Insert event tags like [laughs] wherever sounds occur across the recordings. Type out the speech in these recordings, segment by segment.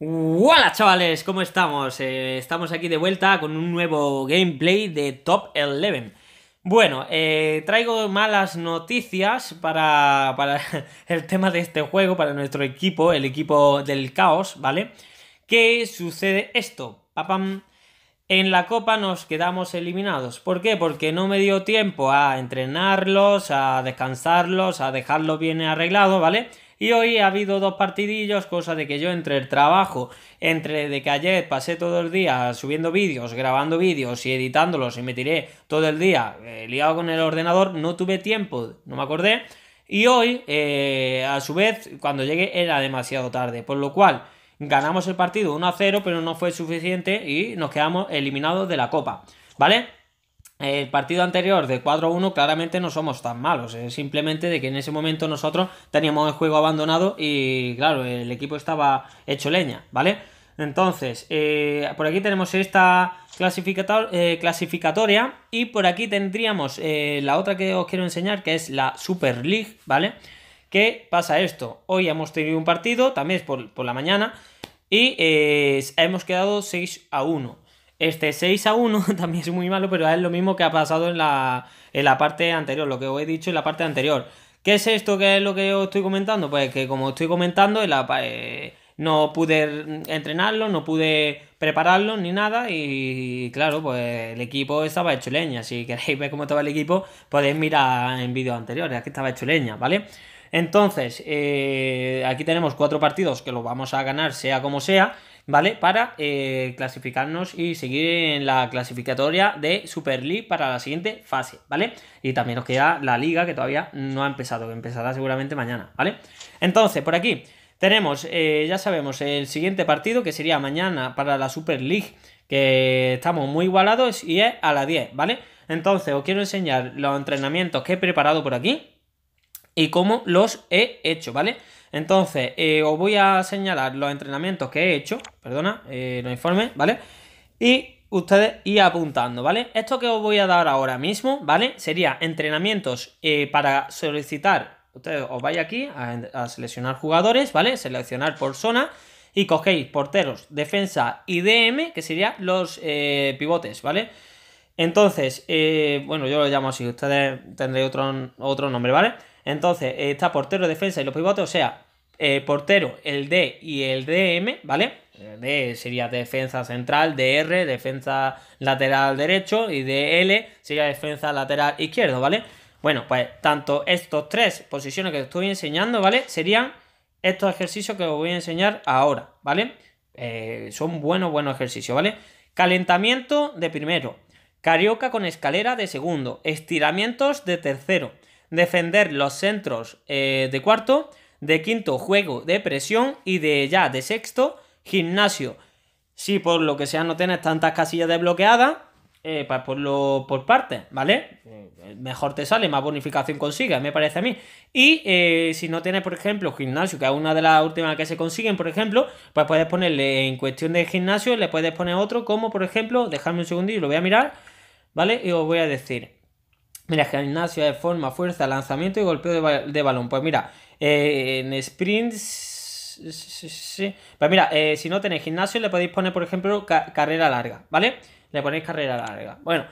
¡Hola chavales! ¿Cómo estamos? Eh, estamos aquí de vuelta con un nuevo gameplay de Top 11. Bueno, eh, traigo malas noticias para, [laughs] el tema de este juego, para nuestro equipo, el equipo del caos, ¿vale? ¿Qué sucede esto? Papam. En la copa nos quedamos eliminados. ¿Por qué? Porque no me dio tiempo a entrenarlos, a descansarlos, a dejarlo bien arreglado, ¿vale? vale y hoy ha habido dos partidillos, cosa de que yo entre el trabajo, entre de que ayer pasé todo el día subiendo vídeos, grabando vídeos y editándolos y me tiré todo el día eh, liado con el ordenador, no tuve tiempo, no me acordé. Y hoy, eh, a su vez, cuando llegué era demasiado tarde, por lo cual ganamos el partido 1 a 0, pero no fue suficiente y nos quedamos eliminados de la copa, ¿vale? el partido anterior de 4-1 claramente no somos tan malos, es simplemente de que en ese momento nosotros teníamos el juego abandonado y claro, el equipo estaba hecho leña, ¿vale? Entonces, eh, por aquí tenemos esta eh, clasificatoria y por aquí tendríamos eh, la otra que os quiero enseñar, que es la Super League, ¿vale? ¿Qué pasa esto? Hoy hemos tenido un partido, también es por, por la mañana, y hemos quedado 6 a 1. Este 6 a 1 [laughs] también es muy malo, pero es lo mismo que ha pasado en la, parte anterior, lo que os he dicho en la parte anterior. ¿Qué es esto? que es lo que os estoy comentando? Pues que como estoy comentando, eh, no pude entrenarlo, no pude prepararlo ni nada y claro, pues el equipo estaba hecho leña. Si queréis ver cómo estaba el equipo, podéis mirar en vídeos anteriores, aquí estaba hecho leña, ¿vale? Entonces, eh, aquí tenemos cuatro partidos que los vamos a ganar sea como sea ¿vale? Para eh, clasificarnos y seguir en la clasificatoria de Super League para la siguiente fase, ¿vale? Y también os queda la liga que todavía no ha empezado, que empezará seguramente mañana, ¿vale? Entonces, por aquí tenemos, eh, ya sabemos, el siguiente partido que sería mañana para la Super League, que estamos muy igualados y es a las 10, ¿vale? Entonces, os quiero enseñar los entrenamientos que he preparado por aquí y cómo los he hecho, ¿vale? vale entonces, eh, os voy a señalar los entrenamientos que he hecho, perdona, eh, los informes, ¿vale? Y ustedes ir apuntando, ¿vale? Esto que os voy a dar ahora mismo, ¿vale? Sería entrenamientos eh, para solicitar, ustedes os vais aquí a, seleccionar jugadores, ¿vale? Seleccionar por zona y cogéis porteros, defensa y DM, que serían los pivotes, ¿vale? Entonces, bueno, yo lo llamo así, ustedes tendréis otro, otro nombre, ¿vale? Entonces, eh, está portero, defensa y los pivotes, o sea, eh, portero, el D y el DM, ¿vale? D sería defensa central, DR, defensa lateral derecho y DL sería defensa lateral izquierdo, ¿vale? Bueno, pues tanto estos tres posiciones que os estoy enseñando, ¿vale? Serían estos ejercicios que os voy a enseñar ahora, ¿vale? Eh, son buenos, buenos ejercicios, ¿vale? Calentamiento de primero, carioca con escalera de segundo, estiramientos de tercero, defender los centros eh, de cuarto, de quinto juego de presión y de ya de sexto gimnasio. Si por lo que sea no tienes tantas casillas desbloqueadas, eh, pues por, por parte, ¿vale? Mejor te sale, más bonificación consigues, me parece a mí. Y eh, si no tienes, por ejemplo, gimnasio, que es una de las últimas que se consiguen, por ejemplo, pues puedes ponerle en cuestión de gimnasio, le puedes poner otro, como por ejemplo, dejadme un y lo voy a mirar, ¿vale? Y os voy a decir. Mira, gimnasio de forma, fuerza, lanzamiento y golpeo de, balón. Pues mira, eh, en sprints. Sí. Pues mira, eh, si no tenéis gimnasio, le podéis poner, por ejemplo, carrera larga, ¿vale? Le ponéis carrera larga. Bueno,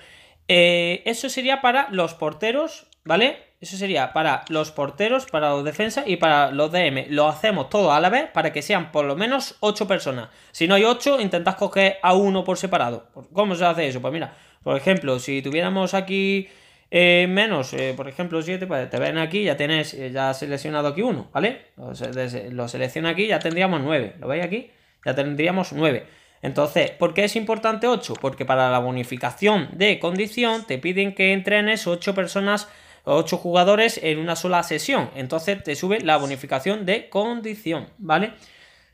eh, eso sería para los porteros, ¿vale? Eso sería para los porteros, para los defensas y para los DM. Lo hacemos todo a la vez para que sean por lo menos 8 personas. Si no hay 8, intentad coger a uno por separado. Pues, ¿Cómo se hace eso? Pues mira, por ejemplo, si tuviéramos aquí eh, menos, eh, por ejemplo, 7, pues te ven aquí, ya tienes, eh, ya seleccionado aquí uno, ¿vale? Lo, selecciona aquí, ya tendríamos 9, ¿lo veis aquí? Ya tendríamos 9. Entonces, ¿por qué es importante 8? Porque para la bonificación de condición te piden que entrenes 8 personas, 8 jugadores en una sola sesión. Entonces te sube la bonificación de condición, ¿vale?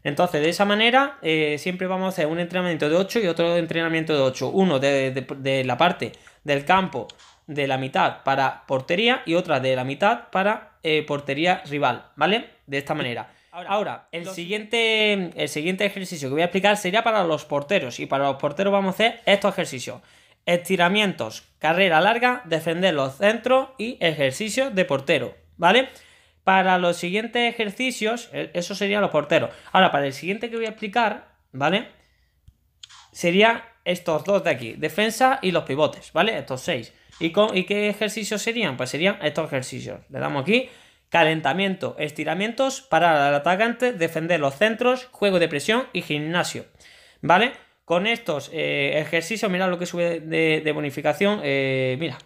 Entonces, de esa manera, siempre vamos a hacer un entrenamiento de 8 y otro entrenamiento de 8. Uno de, de la parte del campo de la mitad para portería y otra de la mitad para eh, portería rival, ¿vale? De esta manera. Ahora, el, siguiente, el siguiente ejercicio que voy a explicar sería para los porteros y para los porteros vamos a hacer estos ejercicios. Estiramientos, carrera larga, defender los centros y ejercicio de portero, ¿vale? Para los siguientes ejercicios, e, eso serían los porteros. Ahora, para el siguiente que voy a explicar, ¿vale? Sería estos dos de aquí, defensa y los pivotes, ¿vale? Estos seis. ¿Y, qué ejercicios serían? Pues serían estos ejercicios. Le damos aquí calentamiento, estiramientos, parar al atacante, defender los centros, juego de presión y gimnasio. ¿Vale? Con estos eh, ejercicios, mirad lo que sube de, bonificación. Eh, mira.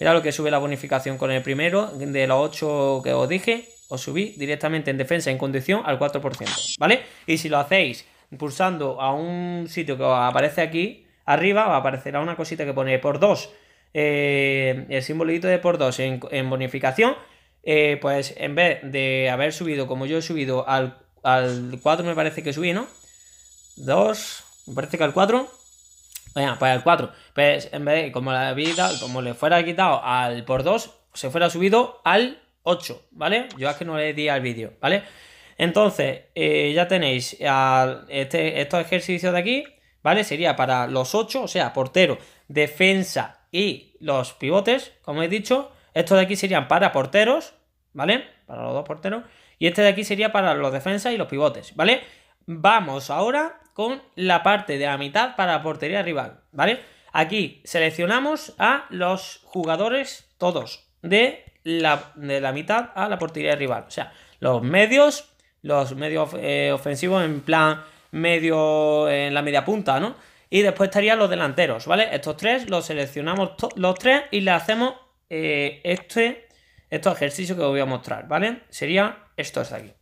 Mirad lo que sube la bonificación con el primero, de los 8 que os dije, os subí directamente en defensa en condición al 4%. ¿Vale? Y si lo hacéis pulsando a un sitio que os aparece aquí, arriba, aparecerá una cosita que pone por 2 eh, el simbolito de por 2 en, bonificación, eh, pues en vez de haber subido como yo he subido al, 4 me parece que subí, ¿no? 2, me parece que al 4. Bueno, pues al 4. Pues en vez de, como, la vida, como le fuera quitado al por 2, se fuera subido al 8, ¿vale? Yo es que no le di al vídeo, ¿vale? Entonces, eh, ya tenéis este, estos ejercicios de aquí, ¿vale? Sería para los 8, o sea, portero, defensa, y los pivotes, como he dicho. Estos de aquí serían para porteros, ¿vale? Para los dos porteros. Y este de aquí sería para los defensas y los pivotes, ¿vale? Vamos ahora con la parte de la mitad para portería rival, ¿vale? Aquí seleccionamos a los jugadores todos de la, de la mitad a la portería rival. O sea, los medios, los medios eh, ofensivos en plan medio en la media punta, ¿no? Y después estarían los delanteros, ¿vale? Estos tres los seleccionamos los tres y le hacemos eh, este, estos ejercicios que os voy a mostrar, ¿vale? Sería estos de aquí.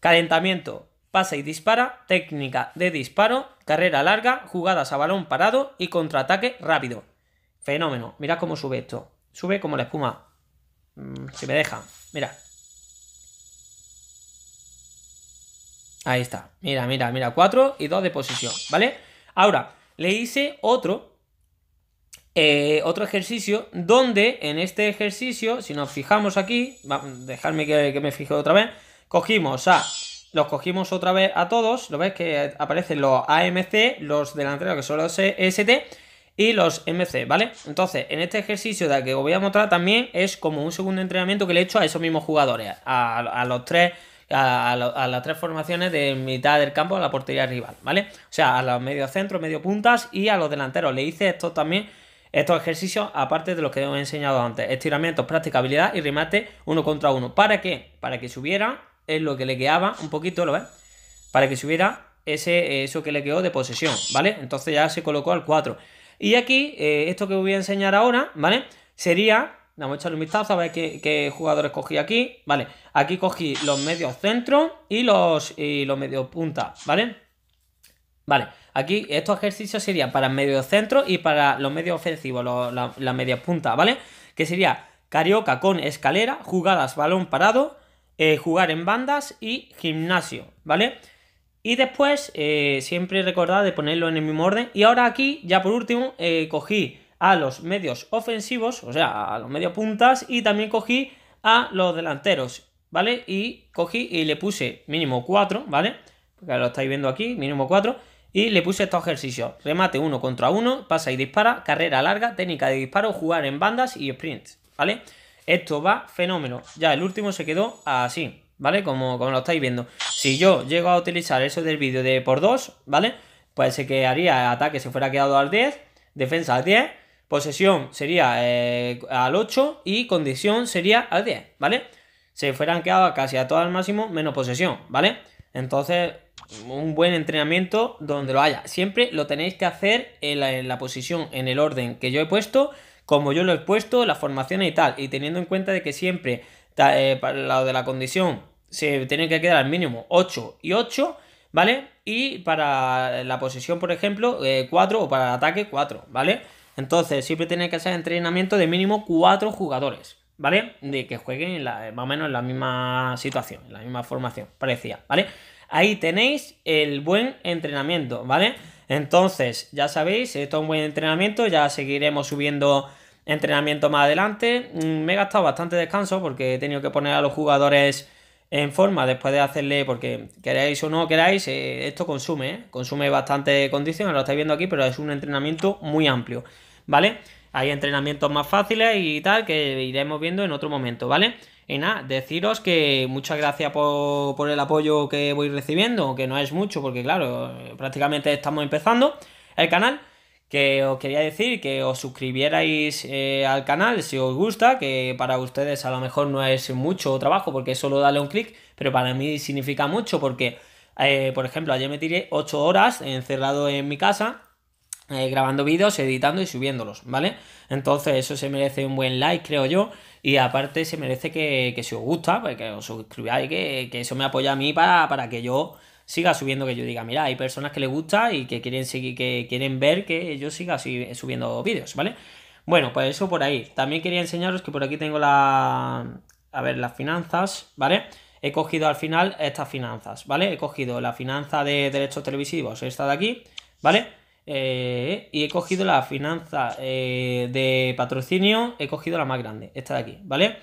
Calentamiento, pasa y dispara, técnica de disparo, carrera larga, jugadas a balón parado y contraataque rápido. Fenómeno. Mirad cómo sube esto. Sube como la espuma. Mm, si me deja. Mira. Ahí está. Mira, mira, mira. 4 y 2 de posición, ¿vale? Ahora, le hice otro, eh, otro ejercicio donde en este ejercicio, si nos fijamos aquí, dejadme que, me fije otra vez, cogimos a los cogimos otra vez a todos, lo ves que aparecen los AMC, los delanteros que son los ST y los MC, ¿vale? Entonces, en este ejercicio de que os voy a mostrar también es como un segundo entrenamiento que le he hecho a esos mismos jugadores, a, a los tres a, las tres formaciones de mitad del campo a la portería rival, ¿vale? O sea, a los medio centros, medio puntas y a los delanteros. Le hice esto también, estos ejercicios, aparte de los que os he enseñado antes. Estiramientos, habilidad y remate uno contra uno. ¿Para qué? Para que subiera, es lo que le quedaba un poquito, ¿lo ves? Para que subiera ese, eso que le quedó de posesión, ¿vale? Entonces ya se colocó al 4. Y aquí, eh, esto que os voy a enseñar ahora, ¿vale? Sería Vamos a echarle un vistazo a ver qué, jugadores cogí aquí. Vale, aquí cogí los medios centro y los, los medios punta, ¿vale? Vale, aquí estos ejercicios serían para medios centro y para los medios ofensivos, la, media punta, ¿vale? Que sería Carioca con escalera, jugadas balón parado, eh, jugar en bandas y gimnasio, ¿vale? Y después, eh, siempre recordad de ponerlo en el mismo orden. Y ahora aquí, ya por último, eh, cogí a los medios ofensivos, o sea, a los medios puntas, y también cogí a los delanteros, ¿vale? Y cogí y le puse mínimo 4, ¿vale? Porque lo estáis viendo aquí, mínimo 4. Y le puse estos ejercicios. Remate uno contra uno, pasa y dispara, carrera larga, técnica de disparo, jugar en bandas y sprint ¿vale? Esto va fenómeno. Ya el último se quedó así, ¿vale? Como, como lo estáis viendo. Si yo llego a utilizar eso del vídeo de por dos ¿vale? Pues se quedaría ataque se fuera quedado al 10, defensa al 10 posesión sería eh, al 8 y condición sería al 10, ¿vale? Se fueran quedado casi a todo al máximo menos posesión, ¿vale? Entonces, un buen entrenamiento donde lo haya. Siempre lo tenéis que hacer en la, posición, en el orden que yo he puesto, como yo lo he puesto, las formaciones y tal. Y teniendo en cuenta de que siempre, eh, para lo de la condición, se tiene que quedar al mínimo 8 y 8, ¿vale? Y para la posesión, por ejemplo, 4 eh, o para el ataque 4, ¿vale? Entonces, siempre tiene que ser entrenamiento de mínimo cuatro jugadores, ¿vale? De que jueguen más o menos en la misma situación, en la misma formación, parecía, ¿vale? Ahí tenéis el buen entrenamiento, ¿vale? Entonces, ya sabéis, esto es un buen entrenamiento, ya seguiremos subiendo entrenamiento más adelante. Mm, me he gastado bastante descanso porque he tenido que poner a los jugadores en forma después de hacerle, porque queráis o no queráis, eh, esto consume, ¿eh? consume bastante condiciones, lo estáis viendo aquí, pero es un entrenamiento muy amplio, ¿vale? Hay entrenamientos más fáciles y tal que iremos viendo en otro momento, ¿vale? Y nada, deciros que muchas gracias por, por el apoyo que voy recibiendo, que no es mucho, porque claro, eh, prácticamente estamos empezando el canal que os quería decir que os suscribierais eh, al canal si os gusta, que para ustedes a lo mejor no es mucho trabajo porque solo darle un clic, pero para mí significa mucho porque, eh, por ejemplo, ayer me tiré 8 horas encerrado en mi casa eh, grabando vídeos, editando y subiéndolos, ¿vale? Entonces eso se merece un buen like, creo yo, y aparte se merece que, que si os gusta, pues que os suscribáis, que, que, eso me apoya a mí para, para que yo siga subiendo, que yo diga, mira, hay personas que le gusta y que quieren seguir, que quieren ver que yo siga eh, subiendo vídeos, ¿vale? Bueno, pues eso por ahí. También quería enseñaros que por aquí tengo la. A ver, las finanzas, ¿vale? He cogido al final estas finanzas, ¿vale? He cogido la finanza de derechos televisivos, esta de aquí, ¿vale? Eh, y he cogido la finanza eh, de patrocinio, he cogido la más grande, esta de aquí, ¿vale?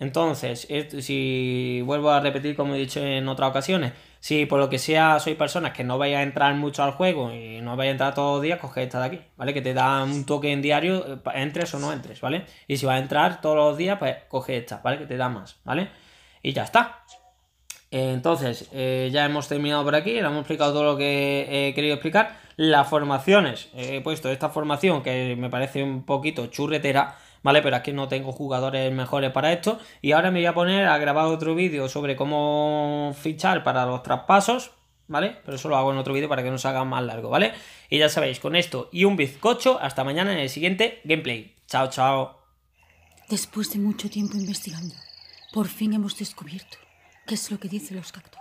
Entonces, si vuelvo a repetir como he dicho en otras ocasiones, si por lo que sea sois personas que no vais a entrar mucho al juego y no vais a entrar todos los días, coge esta de aquí, ¿vale? Que te da un toque en diario, eh, entres o no entres, ¿vale? Y si vas a entrar todos los días, pues coge esta, ¿vale? Que te da más, ¿vale? Y ya está. Entonces, eh, ya hemos terminado por aquí, le hemos explicado todo lo que he querido explicar. Las formaciones, eh, he puesto esta formación que me parece un poquito churretera, ¿vale? Pero aquí no tengo jugadores mejores para esto. Y ahora me voy a poner a grabar otro vídeo sobre cómo fichar para los traspasos, ¿vale? Pero eso lo hago en otro vídeo para que no se haga más largo, ¿vale? Y ya sabéis, con esto y un bizcocho, hasta mañana en el siguiente gameplay. Chao, chao. Después de mucho tiempo investigando, por fin hemos descubierto qué es lo que dicen los cactus.